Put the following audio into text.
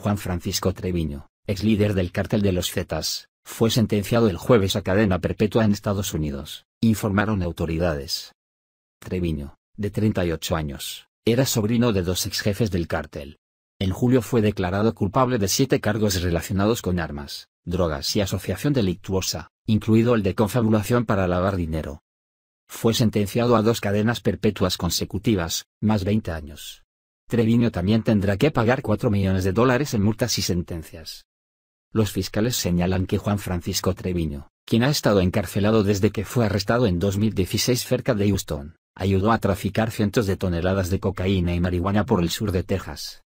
Juan Francisco Treviño, ex líder del cártel de los Zetas, fue sentenciado el jueves a cadena perpetua en Estados Unidos, informaron autoridades. Treviño, de 38 años, era sobrino de dos ex jefes del cártel. En julio fue declarado culpable de siete cargos relacionados con armas, drogas y asociación delictuosa, incluido el de confabulación para lavar dinero. Fue sentenciado a dos cadenas perpetuas consecutivas, más 20 años, Treviño también tendrá que pagar 4 millones de dólares en multas y sentencias. Los fiscales señalan que Juan Francisco Treviño, quien ha estado encarcelado desde que fue arrestado en 2016 cerca de Houston, ayudó a traficar cientos de toneladas de cocaína y marihuana por el sur de Texas.